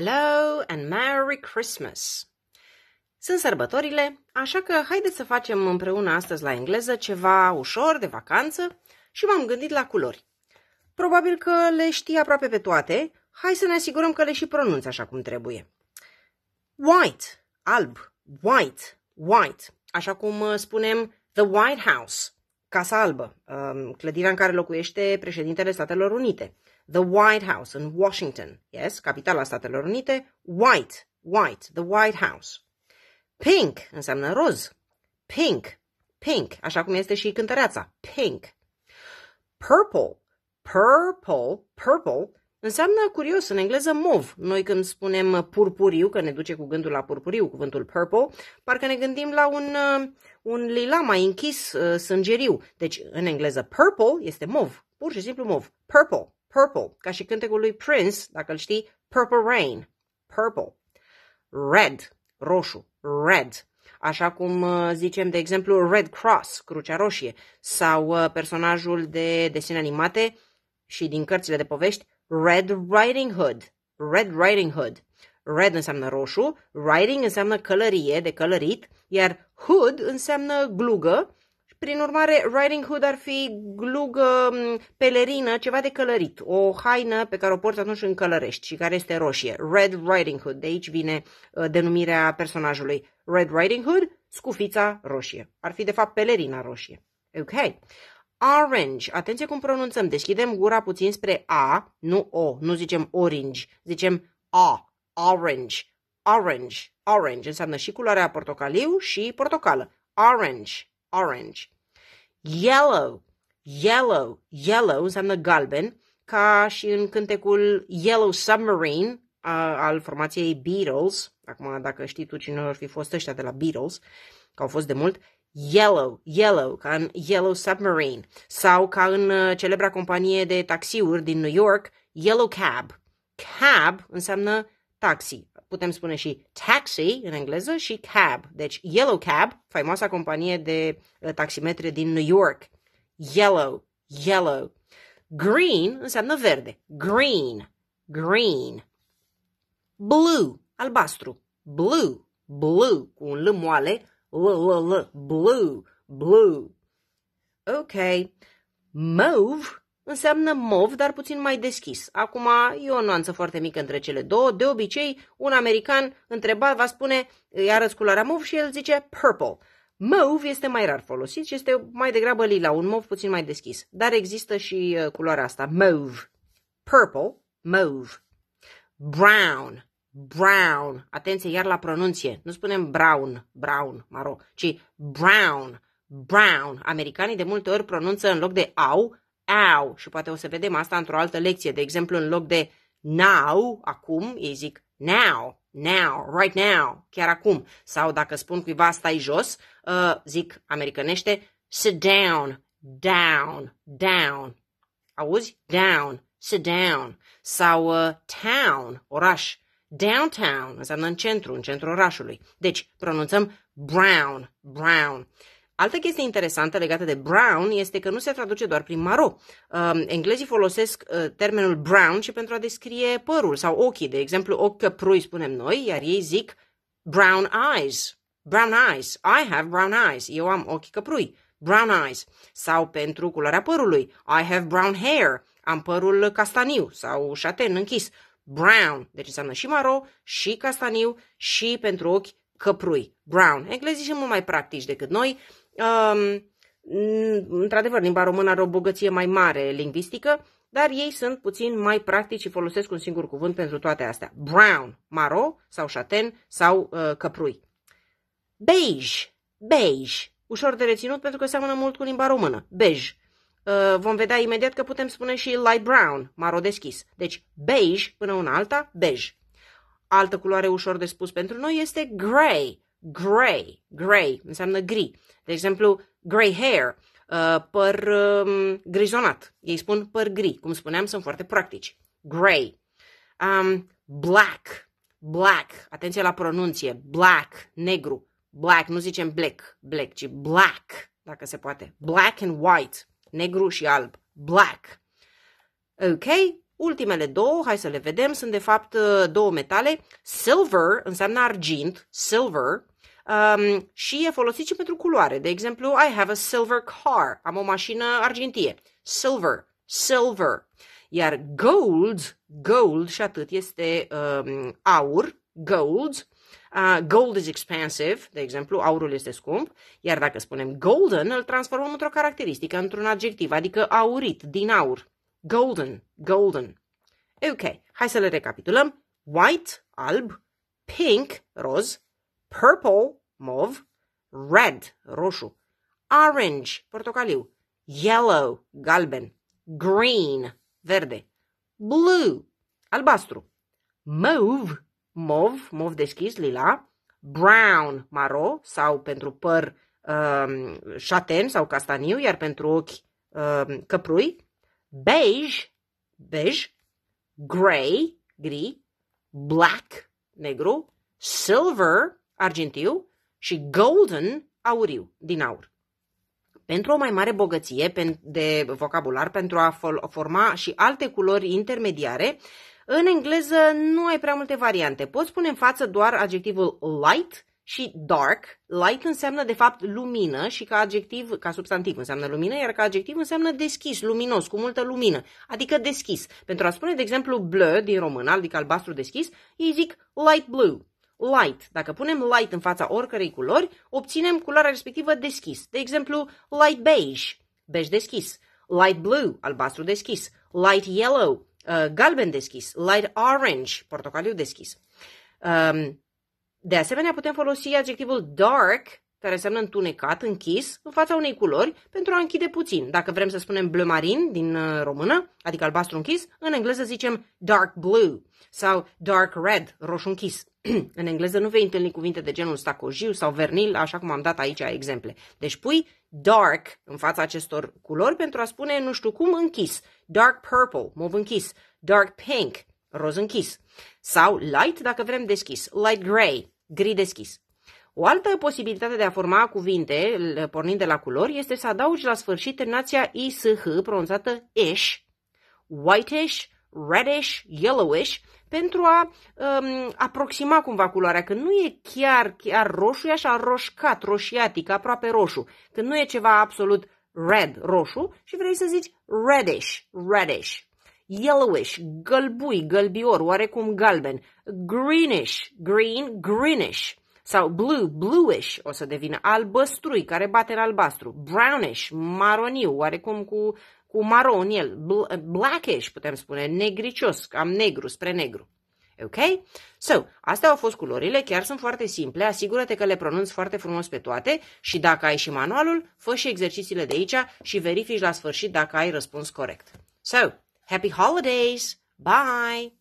Hello and Merry Christmas! Sunt sărbătorile, așa că haideți să facem împreună astăzi la engleză ceva ușor de vacanță și m-am gândit la culori. Probabil că le știi aproape pe toate, hai să ne asigurăm că le și pronunți așa cum trebuie. White, alb, white, white, așa cum uh, spunem The White House, Casa Albă, um, clădirea în care locuiește președintele Statelor Unite – The White House în Washington. Yes, capitala Statelor Unite. White, white, the White House. Pink înseamnă roz. Pink, pink, așa cum este și cântăreața. Pink. Purple, purple, purple Înseamnă curios în engleză mov. Noi când spunem purpuriu, că ne duce cu gândul la purpuriu, cuvântul purple, parcă ne gândim la un, uh, un lila mai închis, uh, sângeriu. Deci în engleză purple este mov, pur și simplu mov. Purple. Purple, ca și cântecul lui Prince, dacă îl știi, Purple Rain. Purple. Red, roșu, red. Așa cum uh, zicem, de exemplu, Red Cross, Crucea Roșie, sau uh, personajul de desene animate și din cărțile de povești, Red Riding Hood. Red Riding Hood. Red înseamnă roșu, riding înseamnă călărie, de călărit, iar hood înseamnă glugă prin urmare, Riding Hood ar fi glugă, pelerină, ceva de călărit, o haină pe care o porți atunci când călărești și care este roșie. Red Riding Hood, de aici vine uh, denumirea personajului. Red Riding Hood, scufița roșie. Ar fi, de fapt, pelerina roșie. Ok. Orange. Atenție cum pronunțăm. Deschidem gura puțin spre A, nu O. Nu zicem orange, zicem A. Orange. Orange. Orange înseamnă și culoarea portocaliu și portocală. Orange orange. Yellow, yellow, yellow înseamnă galben, ca și în cântecul Yellow Submarine uh, al formației Beatles. Acum, dacă știi tu cine ar fi fost ăștia de la Beatles, că au fost de mult, Yellow, Yellow, ca în Yellow Submarine, sau ca în uh, celebra companie de taxiuri din New York, Yellow Cab. Cab înseamnă taxi, putem spune și taxi în engleză și cab. Deci Yellow Cab, faimoasa companie de uh, taximetre din New York. Yellow, yellow. Green înseamnă verde. Green, green. Blue, albastru. Blue, blue, cu un L moale. L, L, L, blue, blue. Ok. Mauve înseamnă mov, dar puțin mai deschis. Acum e o nuanță foarte mică între cele două. De obicei, un american întrebat va spune, îi arăți culoarea mov și el zice purple. Mauve este mai rar folosit și este mai degrabă lila, un mov puțin mai deschis. Dar există și uh, culoarea asta, mauve. Purple, mauve. Brown, brown. Atenție iar la pronunție. Nu spunem brown, brown, maro, ci brown, brown. Americanii de multe ori pronunță în loc de au, au și poate o să vedem asta într-o altă lecție, de exemplu în loc de now, acum, ei zic now, now, right now, chiar acum. Sau dacă spun cuiva stai jos, uh, zic americanește sit down, down, down. Auzi? Down, sit down. Sau uh, town, oraș. Downtown înseamnă în centru, în centrul orașului. Deci pronunțăm brown, brown. Altă chestie interesantă legată de brown este că nu se traduce doar prin maro. Uh, englezii folosesc uh, termenul brown și pentru a descrie părul sau ochii. De exemplu, ochi căprui spunem noi, iar ei zic brown eyes. Brown eyes. I have brown eyes. Eu am ochi căprui. Brown eyes. Sau pentru culoarea părului. I have brown hair. Am părul castaniu sau șaten închis. Brown. Deci înseamnă și maro, și castaniu, și pentru ochi căprui. Brown. Englezii sunt mult mai practici decât noi Um, într-adevăr, limba română are o bogăție mai mare lingvistică, dar ei sunt puțin mai practici și folosesc un singur cuvânt pentru toate astea. Brown, maro sau șaten sau uh, căprui. Beige, beige, ușor de reținut pentru că seamănă mult cu limba română. Bej. Uh, vom vedea imediat că putem spune și light brown, maro deschis. Deci beige până una alta, beige. Altă culoare ușor de spus pentru noi este grey, grey, grey înseamnă gri. De exemplu, grey hair, uh, păr um, grizonat. Ei spun păr gri. Cum spuneam, sunt foarte practici. Grey. Um, black, black. Atenție la pronunție. Black, negru. Black, nu zicem black, black, ci black, dacă se poate. Black and white, negru și alb. Black. Ok? Ultimele două, hai să le vedem, sunt de fapt uh, două metale. Silver înseamnă argint, silver, um, și e folosit și pentru culoare. De exemplu, I have a silver car, am o mașină argintie. Silver, silver. Iar gold, gold și atât este um, aur, gold. Uh, gold is expensive, de exemplu, aurul este scump, iar dacă spunem golden, îl transformăm într-o caracteristică, într-un adjectiv, adică aurit, din aur. Golden, golden. Ok, hai să le recapitulăm. White, alb, pink, roz, purple, mov, red, roșu, orange, portocaliu, yellow, galben, green, verde, blue, albastru, mauve, mov, mov deschis, lila, brown, maro sau pentru păr um, șaten sau castaniu, iar pentru ochi um, căprui, beige, bej, gray, gri, black, negru, silver, argintiu și golden, auriu, din aur. Pentru o mai mare bogăție de vocabular, pentru a forma și alte culori intermediare, în engleză nu ai prea multe variante. Poți pune în față doar adjectivul light și dark, light înseamnă de fapt lumină și ca adjectiv, ca substantiv înseamnă lumină, iar ca adjectiv înseamnă deschis, luminos, cu multă lumină, adică deschis. Pentru a spune, de exemplu, bleu din română, adică albastru deschis, ei zic light blue. Light. Dacă punem light în fața oricărei culori, obținem culoarea respectivă deschis. De exemplu, light beige, bej deschis, light blue, albastru deschis, light yellow, uh, galben deschis, light orange, portocaliu deschis. Um, de asemenea, putem folosi adjectivul dark, care înseamnă întunecat, închis, în fața unei culori, pentru a închide puțin. Dacă vrem să spunem bleu marin din uh, română, adică albastru închis, în engleză zicem dark blue sau dark red, roșu închis. în engleză nu vei întâlni cuvinte de genul stacojiu sau vernil, așa cum am dat aici exemple. Deci pui dark în fața acestor culori pentru a spune nu știu cum închis. Dark purple, mov închis. Dark pink, roz închis. Sau light dacă vrem deschis, light gray, gri deschis. O altă posibilitate de a forma cuvinte, pornind de la culori, este să adaugi la sfârșit terminația ISH, pronunțată ish, whitish, reddish, yellowish, pentru a um, aproxima cumva culoarea, că nu e chiar, chiar roșu, e așa roșcat, roșiatic, aproape roșu, că nu e ceva absolut red, roșu, și vrei să zici reddish, reddish, Yellowish, gălbui, gălbior, oarecum galben. Greenish, green, greenish. Sau blue, bluish, o să devină albăstrui, care bate în albastru. Brownish, maroniu, oarecum cu, cu maro în el. blackish, putem spune, negricios, am negru, spre negru. Ok? So, astea au fost culorile, chiar sunt foarte simple, asigură-te că le pronunți foarte frumos pe toate și dacă ai și manualul, fă și exercițiile de aici și verifici la sfârșit dacă ai răspuns corect. So, Happy holidays. Bye.